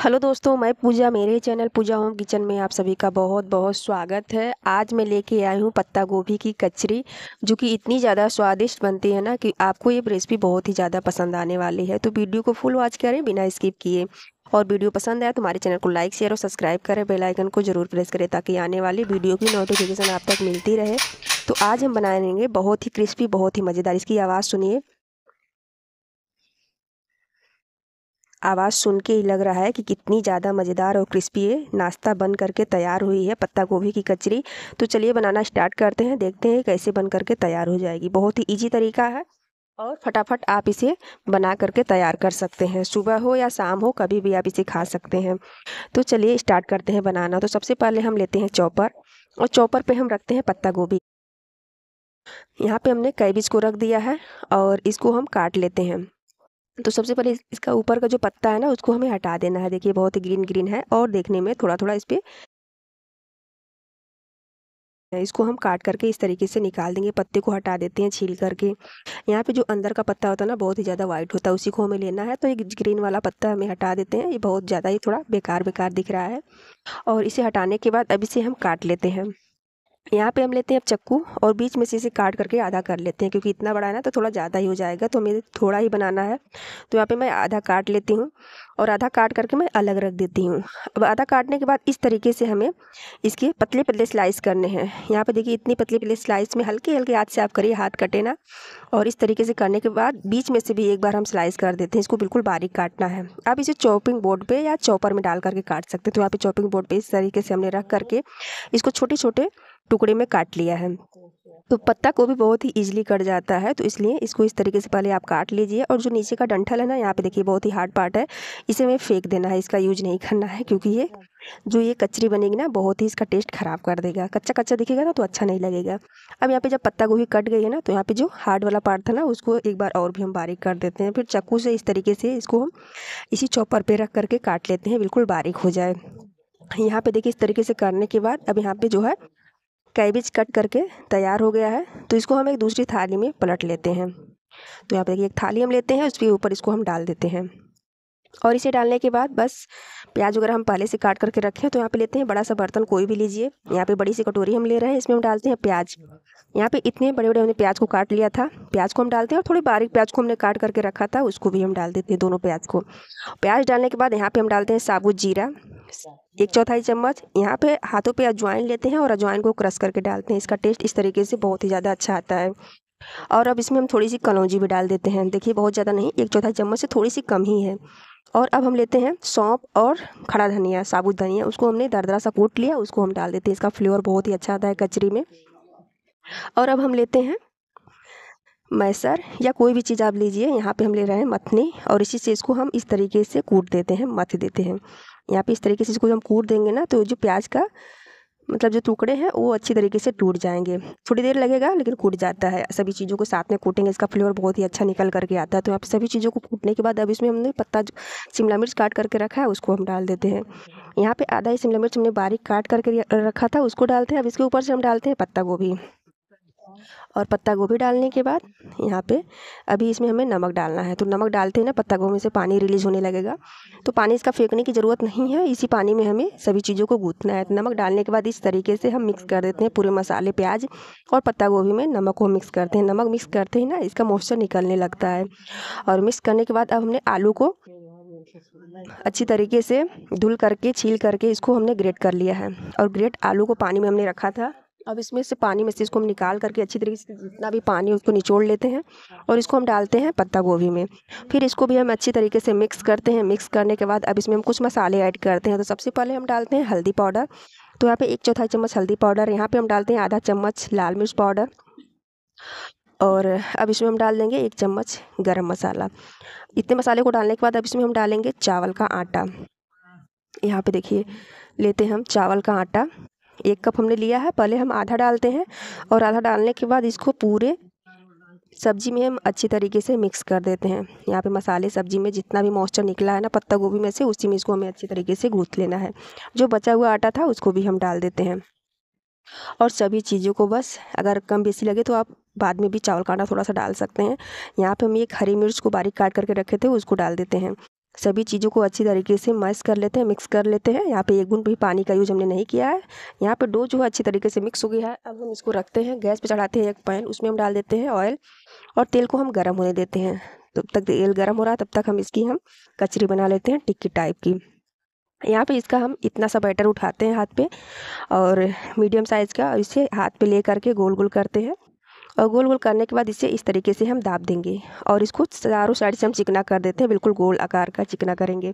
hello दोस्तों मैं पूजा मेरे चैनल पूजा होम किचन में आप सभी का बहुत बहुत स्वागत है आज मैं लेके आई हूँ पत्ता गोभी की कचरी जो कि इतनी ज़्यादा स्वादिष्ट बनती है ना कि आपको ये रेसिपी बहुत ही ज़्यादा पसंद आने वाली है तो वीडियो को फुल वॉच करें बिना स्किप किए और वीडियो पसंद आए तो हमारे चैनल को लाइक शेयर और सब्सक्राइब करें बेलाइकन को जरूर प्रेस करें ताकि आने वाली वीडियो की नोटिफिकेशन आप तक मिलती रहे तो आज हम बनाएंगे बहुत ही क्रिस्पी बहुत ही मज़ेदार इसकी आवाज़ सुनिए आवाज़ सुन के ही लग रहा है कि कितनी ज़्यादा मज़ेदार और क्रिस्पी है नाश्ता बन करके तैयार हुई है पत्ता गोभी की कचरी तो चलिए बनाना स्टार्ट करते हैं देखते हैं कैसे बन करके तैयार हो जाएगी बहुत ही ईजी तरीका है और फटाफट आप इसे बना करके तैयार कर सकते हैं सुबह हो या शाम हो कभी भी आप इसे खा सकते हैं तो चलिए स्टार्ट करते हैं बनाना तो सबसे पहले हम लेते हैं चॉपर और चॉपर पे हम रखते हैं पत्ता गोभी यहाँ पे हमने कैबिज को रख दिया है और इसको हम काट लेते हैं तो सबसे पहले इसका ऊपर का जो पत्ता है ना उसको हमें हटा देना है देखिए बहुत ही ग्रीन ग्रीन है और देखने में थोड़ा थोड़ा इस पर इसको हम काट करके इस तरीके से निकाल देंगे पत्ते को हटा देते हैं छील करके यहाँ पे जो अंदर का पत्ता होता है ना बहुत ही ज़्यादा वाइट होता है उसी को हमें लेना है तो ये ग्रीन वाला पत्ता हमें हटा देते हैं ये बहुत ज़्यादा ही थोड़ा बेकार बेकार दिख रहा है और इसे हटाने के बाद अब इसे हम काट लेते हैं यहाँ पे हम लेते हैं अब चक्कू और बीच में से इसे काट करके आधा कर लेते हैं क्योंकि इतना बड़ा है ना तो थोड़ा ज़्यादा ही हो जाएगा तो हमें थोड़ा ही बनाना है तो यहाँ पे मैं आधा काट लेती हूँ और आधा काट करके मैं अलग रख देती हूँ अब आधा काटने के बाद इस तरीके से हमें इसके पतले पतले स्लाइस करने हैं यहाँ पे देखिए इतनी पतली पतली स्लाइस में हल्के हल्के हाथ से आप करिए हाथ कटे ना और इस तरीके से करने के बाद बीच में से भी एक बार हम स्लाइस कर देते हैं इसको बिल्कुल बारीक काटना है आप इसे चॉपिंग बोर्ड पर या चॉपर में डाल करके काट सकते हैं तो यहाँ पर चॉपिंग बोर्ड पर इस तरीके से हमने रख करके इसको छोटे छोटे टुकड़े में काट लिया है तो पत्ता गोभी बहुत ही ईजिली कट जाता है तो इसलिए इसको इस तरीके से पहले आप काट लीजिए और जो नीचे का डंठल है ना यहाँ पे देखिए बहुत ही हार्ड पार्ट है इसे हमें फेंक देना है इसका यूज नहीं करना है क्योंकि ये जो ये कचरी बनेगी ना बहुत ही इसका टेस्ट ख़राब कर देगा कच्चा कच्चा दिखेगा ना तो अच्छा नहीं लगेगा अब यहाँ पे जब पत्ता गोभी कट गई है ना तो यहाँ पे जो हार्ड वाला पार्ट था ना उसको एक बार और भी हम बारीक कर देते हैं फिर चाकू से इस तरीके से इसको हम इसी चौपर पे रख करके काट लेते हैं बिल्कुल बारीक हो जाए यहाँ पे देखिए इस तरीके से करने के बाद अब यहाँ पे जो है कैबिज कट करके तैयार हो गया है तो इसको हम एक दूसरी थाली में पलट लेते हैं तो यहाँ पर देखिए एक थाली हम लेते हैं उसके ऊपर इसको हम डाल देते हैं और इसे डालने के बाद बस प्याज वगैरह हम पहले से काट करके रखें तो यहाँ पे लेते हैं बड़ा सा बर्तन कोई भी लीजिए यहाँ पे बड़ी सी कटोरी हम ले रहे हैं इसमें हम डालते हैं प्याज यहाँ पे इतने बड़े बड़े हमने प्याज को काट लिया था प्याज को हम डालते हैं और थोड़ी बारीक प्याज को हमने काट करके रखा था उसको भी हम डाल देते हैं दोनों प्याज को प्याज डालने के बाद यहाँ पर हम डालते हैं साबुत जीरा एक चौथाई चम्मच यहाँ पे हाथों पे अजवाइन लेते हैं और अजवाइन को क्रश करके डालते हैं इसका टेस्ट इस तरीके से बहुत ही ज़्यादा अच्छा आता है और अब इसमें हम थोड़ी सी कलौजी भी डाल देते हैं देखिए बहुत ज़्यादा नहीं एक चौथाई चम्मच से थोड़ी सी कम ही है और अब हम लेते हैं सौंप और खड़ा धनिया साबुत धनिया उसको हमने दरदरा सा कूट लिया उसको हम डाल देते हैं इसका फ्लेवर बहुत ही अच्छा आता है कचरी में और अब हम लेते हैं मैसर या कोई भी चीज़ आप लीजिए यहाँ पे हम ले रहे हैं मथनी और इसी चीज़ को हम इस तरीके से कूट देते हैं मथ देते हैं यहाँ पे इस तरीके से इसको हम कूट देंगे ना तो जो प्याज का मतलब जो टुकड़े हैं वो अच्छी तरीके से टूट जाएंगे थोड़ी देर लगेगा लेकिन कूट जाता है सभी चीज़ों को साथ में कूटेंगे इसका फ्लेवर बहुत ही अच्छा निकल करके आता है तो आप सभी चीज़ों को कूटने के बाद अब इसमें हमने पत्ता शिमला मिर्च काट करके रखा है उसको हम डाल देते हैं यहाँ पे आधा ही शिमला मिर्च हमने बारीक काट करके रखा था उसको डालते हैं अब इसके ऊपर से हम डालते हैं पत्ता गोभी और पत्ता गोभी डालने के बाद यहाँ पे अभी इसमें हमें नमक डालना है तो नमक डालते ही ना पत्ता गोभी से पानी रिलीज़ होने लगेगा तो पानी इसका फेंकने की ज़रूरत नहीं है इसी पानी में हमें सभी चीज़ों को गूँथना है तो नमक डालने के बाद इस तरीके से हम मिक्स कर देते हैं पूरे मसाले प्याज और पत्ता गोभी में नमक को मिक्स करते हैं नमक मिक्स करते ही ना इसका मॉइस्चर निकलने लगता है और मिक्स करने के बाद अब हमने आलू को अच्छी तरीके से धुल करके छील करके इसको हमने ग्रेट कर लिया है और ग्रेट आलू को पानी में हमने रखा था अब इसमें से पानी में से इसको हम निकाल करके अच्छी तरीके से जितना भी पानी उसको निचोड़ लेते हैं और इसको हम डालते हैं पत्ता गोभी में फिर इसको भी हम अच्छी तरीके से मिक्स करते हैं मिक्स करने के बाद अब इसमें हम कुछ मसाले ऐड करते हैं तो सबसे पहले हम डालते हैं हल्दी पाउडर तो यहाँ पे एक चौथाई चम्मच हल्दी पाउडर यहाँ पे हम डालते हैं आधा चम्मच लाल मिर्च पाउडर और अब इसमें हम डाल देंगे एक चम्मच गरम मसाला इतने मसाले को डालने के बाद अब इसमें हम डालेंगे चावल का आटा यहाँ पे देखिए लेते हैं हम चावल का आटा एक कप हमने लिया है पहले हम आधा डालते हैं और आधा डालने के बाद इसको पूरे सब्जी में हम अच्छी तरीके से मिक्स कर देते हैं यहाँ पे मसाले सब्जी में जितना भी मॉइस्चर निकला है ना पत्ता गोभी में से उसी में इसको हमें अच्छी तरीके से गूँथ लेना है जो बचा हुआ आटा था उसको भी हम डाल देते हैं और सभी चीज़ों को बस अगर कम बेसी लगे तो आप बाद में भी चावल का आटा थोड़ा सा डाल सकते हैं यहाँ पे हम एक हरी मिर्च को बारीक काट करके रखे थे उसको डाल देते हैं सभी चीज़ों को अच्छी तरीके से मैस कर लेते हैं मिक्स कर लेते हैं यहाँ पे एक बूंद भी पानी का यूज हमने नहीं किया है यहाँ पे डो जो है अच्छी तरीके से मिक्स हो गया है अब हम इसको रखते हैं गैस पे चढ़ाते हैं एक पैन उसमें हम डाल देते हैं ऑयल और तेल को हम गर्म होने देते हैं तब तक तेल गर्म हो रहा है तब तक हम इसकी हम कचरी बना लेते हैं टिक्की टाइप की यहाँ पे इसका हम इतना सा बैटर उठाते हैं हाथ पे और मीडियम साइज़ का और इसे हाथ पे ले करके गोल गोल करते हैं और गोल गोल करने के बाद इसे इस तरीके से हम दाब देंगे और इसको चारों साइड से हम चिकना कर देते हैं बिल्कुल गोल आकार का चिकना करेंगे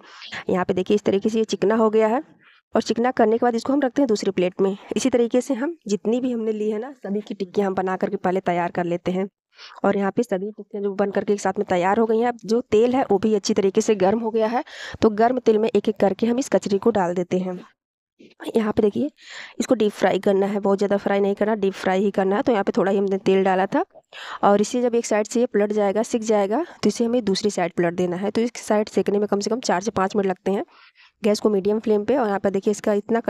यहाँ पे देखिए इस तरीके से ये चिकना हो गया है और चिकना करने के बाद इसको हम रखते हैं दूसरी प्लेट में इसी तरीके से हम जितनी भी हमने ली है ना सभी की टिक्कियाँ हम बना करके पहले तैयार कर लेते हैं और यहाँ पे सभी टिक्कियाँ जो बन करके एक साथ में तैयार हो गई हैं अब जो तेल है वो भी अच्छी तरीके से गर्म हो गया है तो गर्म तेल में एक एक करके हम इस कचरी को डाल देते हैं यहाँ पे देखिए इसको डीप फ्राई करना है बहुत ज़्यादा फ्राई नहीं करना डीप फ्राई ही करना है तो यहाँ पे थोड़ा ही हमने तेल डाला था और इसे जब एक साइड से ये पलट जाएगा सिक जाएगा तो इसे हमें दूसरी साइड पलट देना है तो इस साइड सेकने में कम से कम चार से पाँच मिनट लगते हैं गैस को मीडियम फ्लेम पे और यहाँ पर देखिए इसका इतना